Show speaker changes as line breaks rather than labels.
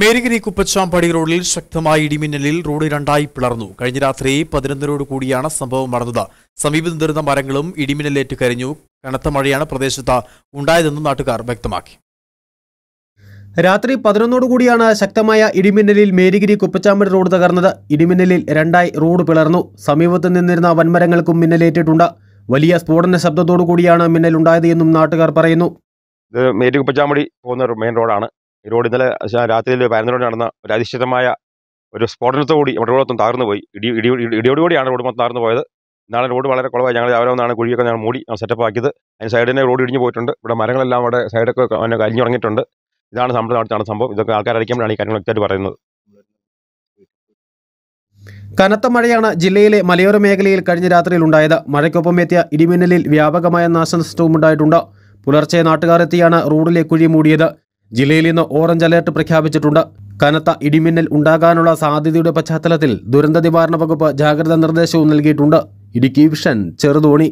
മേരിഗിരി കുപ്പച്ചാമ്പടി റോഡിൽ ശക്തമായ ഇടിമിന്നലിൽ റോഡ് രണ്ടായി പിളർന്നു കഴിഞ്ഞ രാത്രി പതിനൊന്നരോട് കൂടിയാണ് സംഭവം നടന്നത് സമീപം നിന്നിരുന്ന മരങ്ങളും ഇടിമിന്നലേറ്റ് കരിഞ്ഞു കനത്ത മഴയാണ് പ്രദേശത്ത് ഉണ്ടായതെന്നും നാട്ടുകാർ വ്യക്തമാക്കി രാത്രി
കൂടിയാണ് ശക്തമായ ഇടിമിന്നലിൽ മേരിഗിരി കുപ്പച്ചാമ്പടി റോഡ് തകർന്നത് ഇടിമിന്നലിൽ രണ്ടായി റോഡ് പിളർന്നു സമീപത്ത് നിന്നിരുന്ന വൻമരങ്ങൾക്കും മിന്നലേറ്റിട്ടുണ്ട് വലിയ സ്ഫോടന ശബ്ദത്തോടു കൂടിയാണ് മിന്നലുണ്ടായത് എന്നും നാട്ടുകാർ പറയുന്നു
ഇത് മേരി കുപ്പച്ചാമ്പടി പോകുന്ന മെയിൻ റോഡാണ് ഈരോട് ഇന്നലെ രാത്രിയിൽ പരന്നോട് നടന്ന ഒരു അതിശക്തമായ ഒരു സ്ഫോടനത്തോടുകൂടി നമ്മുടെ റോഡ് മൊത്തം താർന്നു പോയി ഇടി ഇടി ഇടിയോടുകൂടിയാണ് റോഡ് മൊത്തം താർന്നു പോയത് ഇന്നാണ് റോഡ് വളരെ കുറവായി ഞങ്ങൾ രാവിലെ ഒന്നാണ് കുഴിയൊക്കെ ഞങ്ങൾ മൂടി സെറ്റപ്പ് ആക്കിയത് അതിന് സൈഡിനെ റോഡ് ഇടിഞ്ഞു പോയിട്ടുണ്ട് ഇവിടെ മരങ്ങളെല്ലാം അവിടെ സൈഡൊക്കെ കരിഞ്ഞു തുടങ്ങിയിട്ടുണ്ട് ഇതാണ് നമ്മുടെ നാട്ടിലാണ് സംഭവം ഇതൊക്കെ ആൾക്കാരടിക്കുമ്പോഴാണ് ഈ കാര്യങ്ങൾ വ്യക്തമായിട്ട് പറയുന്നത്
കനത്ത മഴയാണ് ജില്ലയിലെ മലയോര മേഖലയിൽ കഴിഞ്ഞ രാത്രിയിൽ ഉണ്ടായത് മഴയ്ക്കൊപ്പം എത്തിയ ഇടിമിന്നലിൽ വ്യാപകമായ നാശനഷ്ടവും ഉണ്ടായിട്ടുണ്ട് പുലർച്ചെ നാട്ടുകാരെത്തിയാണ് റോഡിലെ കുഴി മൂടിയത് ജില്ലയിൽ ഇന്ന് ഓറഞ്ച് അലേർട്ട് പ്രഖ്യാപിച്ചിട്ടുണ്ട് കനത്ത ഇടിമിന്നൽ ഉണ്ടാകാനുള്ള സാധ്യതയുടെ പശ്ചാത്തലത്തിൽ ദുരന്ത നിവാരണ വകുപ്പ്
ജാഗ്രതാ നിർദ്ദേശവും നൽകിയിട്ടുണ്ട് ഇടുക്കി വിഷൻ ചെറുതോണി